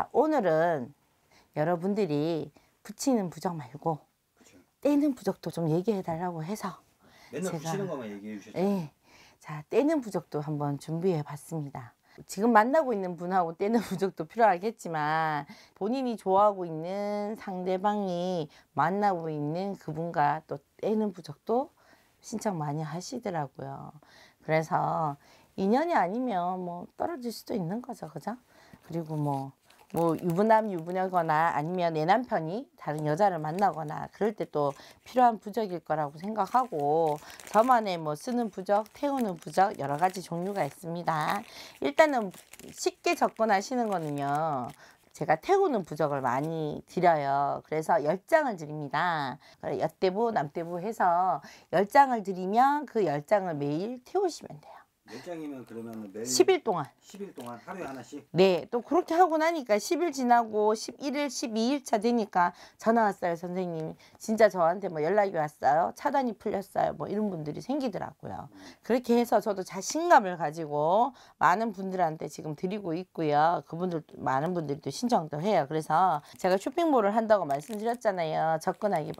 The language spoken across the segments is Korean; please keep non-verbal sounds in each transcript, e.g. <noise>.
자, 오늘은 여러분들이 붙이는 부적 말고 그쵸. 떼는 부적도 좀 얘기해 달라고 해서 맨날 제가, 붙이는 것만 얘기해 주셨죠? 네. 자, 떼는 부적도 한번 준비해 봤습니다. 지금 만나고 있는 분하고 떼는 <laughs> 부적도 필요하겠지만 본인이 좋아하고 있는 상대방이 만나고 있는 그분과 또 떼는 부적도 신청 많이 하시더라고요. 그래서 인연이 아니면 뭐 떨어질 수도 있는 거죠. 그죠? 그리고 뭐뭐 유부남 유부녀거나 아니면 내 남편이 다른 여자를 만나거나 그럴 때 또 필요한 부적일 거라고 생각하고 저만의 뭐 쓰는 부적, 태우는 부적 여러 가지 종류가 있습니다. 일단은 쉽게 접근하시는 거는요. 제가 태우는 부적을 많이 드려요. 그래서 10장을 드립니다. 엿대부, 남대부 해서 10장을 드리면 그 10장을 매일 태우시면 돼요. 몇 장이면 그러면 매일 10일 동안. 10일 동안 하루에 하나씩. 네, 또 그렇게 하고 나니까 10일 지나고 11일, 12일 차 되니까 전화 왔어요, 선생님. 진짜 저한테 뭐 연락이 왔어요. 차단이 풀렸어요. 뭐 이런 분들이 생기더라고요. 그렇게 해서 저도 자신감을 가지고 많은 분들한테 지금 드리고 있고요. 그분들 많은 분들이 또 신청도 해요. 그래서 제가 쇼핑몰을 한다고 말씀드렸잖아요. 접근하기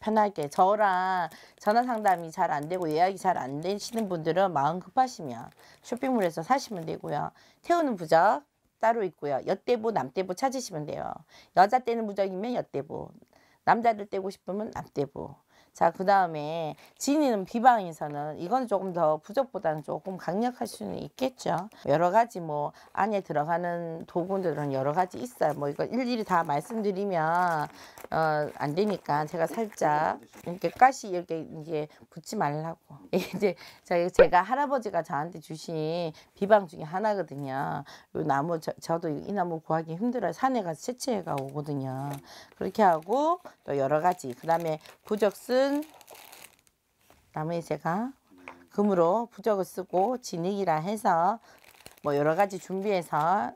편하게 저랑 전화 상담이 잘 안 되고 예약이 잘 안 되시는 분들은 마음 급하시면 쇼핑몰에서 사시면 되고요. 태우는 부적 따로 있고요. 여대부 남대부 찾으시면 돼요. 여자 떼는 부적이면 여대부 남자를 떼고 싶으면 남대부 자, 그 다음에 진이는 비방에서는 이건 조금 더 부적보다는 조금 강력할 수는 있겠죠. 여러 가지 뭐 안에 들어가는 도구들은 여러 가지 있어요. 뭐 이거 일일이 다 말씀드리면 어, 안 되니까 제가 살짝 이렇게 가시 이렇게 이제 붙지 말라고. <laughs> 이제 제가 할아버지가 저한테 주신 비방 중에 하나거든요. 이 나무 저, 도이 나무 구하기 힘들어요. 산에 가서 채취해가 오거든요. 그렇게 하고 또 여러 가지 그 다음에 부적스 끝은 나무에 제가 금으로 부적을 쓰고 진흙이라 해서 뭐 여러 가지 준비해서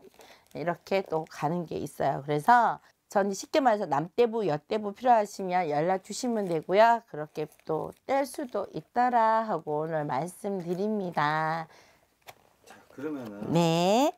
이렇게 또 가는 게 있어요. 그래서 전 쉽게 말해서 남대부, 여대부 필요하시면 연락 주시면 되고요. 그렇게 또 뗄 수도 있더라 하고 오늘 말씀드립니다. 자, 그러면은 네.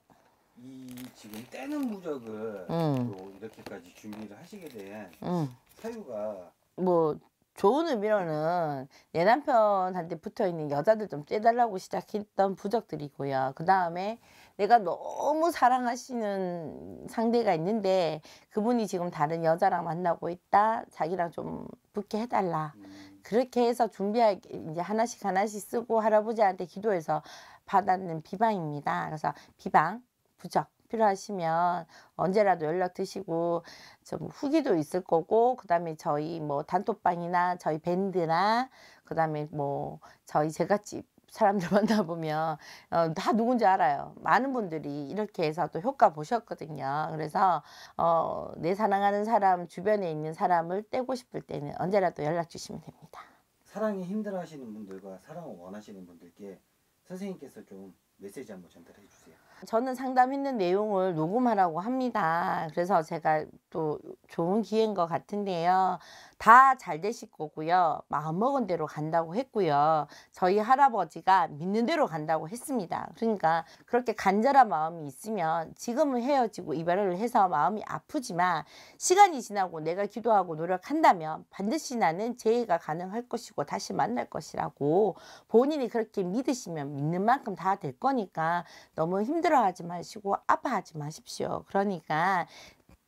이 지금 떼는 무적을 음. 이렇게까지 준비를 하시게 된 음. 사유가 뭐 좋은 의미로는 내 남편한테 붙어 있는 여자들 좀 째달라고 시작했던 부적들이고요. 그 다음에 내가 너무 사랑하시는 상대가 있는데 그분이 지금 다른 여자랑 만나고 있다. 자기랑 좀 붙게 해달라. 음. 그렇게 해서 준비할 이제 하나씩 하나씩 쓰고 할아버지한테 기도해서 받았는 비방입니다. 그래서 비방, 부적. 필요하시면 언제라도 연락 드시고 좀 후기도 있을 거고 그다음에 저희 뭐 단톡방이나 저희 밴드나 그다음에 뭐 저희 제갓집 사람들 <laughs> 만나보면 어, 다 누군지 알아요. 많은 분들이 이렇게 해서 또 효과 보셨거든요. 그래서 어, 내 사랑하는 사람 주변에 있는 사람을 떼고 싶을 때는 언제라도 연락 주시면 됩니다. 사랑이 힘들어하시는 분들과 사랑을 원하시는 분들께 선생님께서 좀 메시지 한번 전달해 주세요. 저는 상담했는 내용을 녹음하라고 합니다. 그래서 제가 또 좋은 기회인 것 같은데요. 다 잘 되실 거고요. 마음먹은 대로 간다고 했고요. 저희 할아버지가 믿는 대로 간다고 했습니다. 그러니까 그렇게 간절한 마음이 있으면 지금은 헤어지고 이별을 해서 마음이 아프지만 시간이 지나고 내가 기도하고 노력한다면 반드시 나는 재해가 가능할 것이고 다시 만날 것이라고 본인이 그렇게 믿으시면 믿는 만큼 다 될 거니까 거니까 너무 힘들어하지 마시고 아파하지 마십시오. 그러니까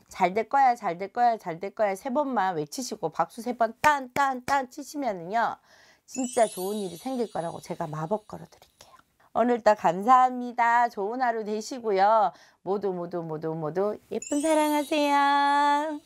잘 될 거야 잘 될 거야 잘 될 거야 세 번만 외치시고 박수 세 번딴딴딴 치시면은요 진짜 좋은 일이 생길 거라고 제가 마법 걸어 드릴게요. 오늘따 감사합니다. 좋은 하루 되시고요. 모두 모두 모두 모두 예쁜 사랑하세요.